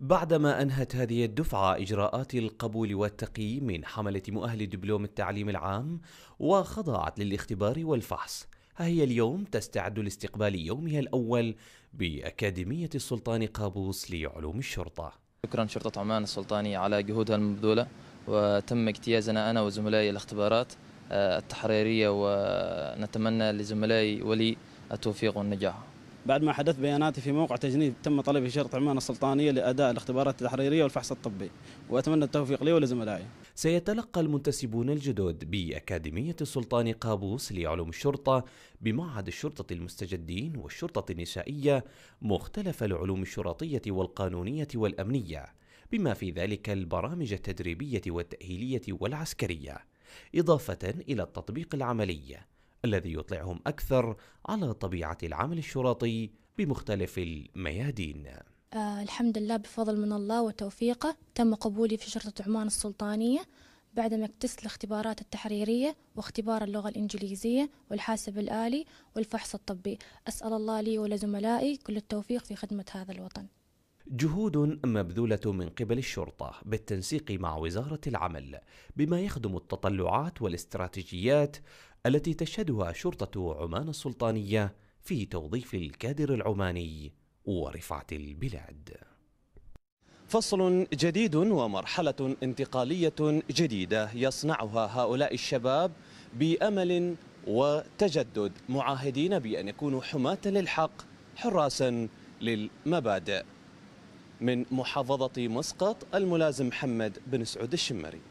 بعدما أنهت هذه الدفعة إجراءات القبول والتقييم من حملة مؤهل دبلوم التعليم العام وخضعت للاختبار والفحص ها هي اليوم تستعد لاستقبال يومها الأول بأكاديمية السلطان قابوس لعلوم الشرطة شكرا شرطة عمان السلطانية على جهودها المبذولة وتم اجتيازنا أنا وزملائي الاختبارات آه، التحريرية ونتمنى لزملائي ولي التوفيق والنجاح بعد ما حدث بياناتي في موقع تجنيد تم طلبي شرط عمان السلطانية لأداء الاختبارات التحريرية والفحص الطبي وأتمنى التوفيق لي ولزملائي سيتلقى المنتسبون الجدد بأكاديمية السلطان قابوس لعلوم الشرطة بمعهد الشرطة المستجدين والشرطة النسائية مختلف العلوم الشرطية والقانونية والأمنية بما في ذلك البرامج التدريبية والتأهيلية والعسكرية إضافة إلى التطبيق العملي الذي يطلعهم أكثر على طبيعة العمل الشرطي بمختلف الميادين آه، الحمد لله بفضل من الله وتوفيقه تم قبولي في شرطة عمان السلطانية بعد ما اكتست الاختبارات التحريرية واختبار اللغة الإنجليزية والحاسب الآلي والفحص الطبي أسأل الله لي ولزملائي كل التوفيق في خدمة هذا الوطن جهود مبذولة من قبل الشرطة بالتنسيق مع وزارة العمل بما يخدم التطلعات والاستراتيجيات التي تشهدها شرطة عمان السلطانية في توظيف الكادر العماني ورفعة البلاد. فصل جديد ومرحلة انتقالية جديدة يصنعها هؤلاء الشباب بأمل وتجدد معاهدين بأن يكونوا حماة للحق حراسا للمبادئ من محافظة مسقط الملازم محمد بن سعود الشمري